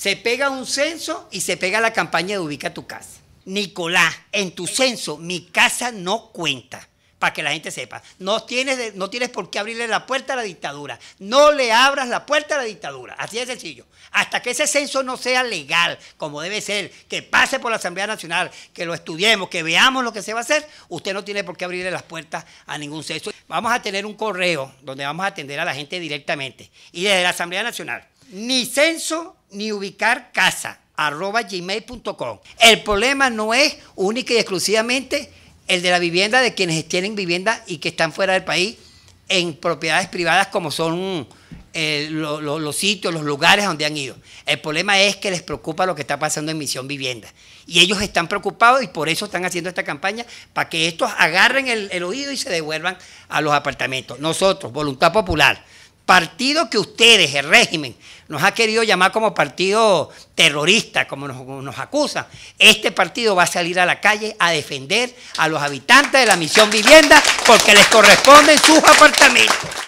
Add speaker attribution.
Speaker 1: Se pega un censo y se pega la campaña de ubica tu casa. Nicolás, en tu censo, mi casa no cuenta. Para que la gente sepa, no tienes, no tienes por qué abrirle la puerta a la dictadura. No le abras la puerta a la dictadura. Así de sencillo. Hasta que ese censo no sea legal, como debe ser, que pase por la Asamblea Nacional, que lo estudiemos, que veamos lo que se va a hacer, usted no tiene por qué abrirle las puertas a ningún censo. Vamos a tener un correo donde vamos a atender a la gente directamente. Y desde la Asamblea Nacional, ni censo ni ubicar casa arroba gmail.com. El problema no es única y exclusivamente el de la vivienda de quienes tienen vivienda y que están fuera del país en propiedades privadas como son eh, los sitios, los lugares donde han ido. El problema es que les preocupa lo que está pasando en Misión Vivienda. Y ellos están preocupados y por eso están haciendo esta campaña, para que estos agarren el, el oído y se devuelvan a los apartamentos. Nosotros, Voluntad Popular, partido que ustedes, el régimen, nos ha querido llamar como partido terrorista, como nos, acusa, este partido va a salir a la calle a defender a los habitantes de la misión vivienda porque les corresponden sus apartamentos.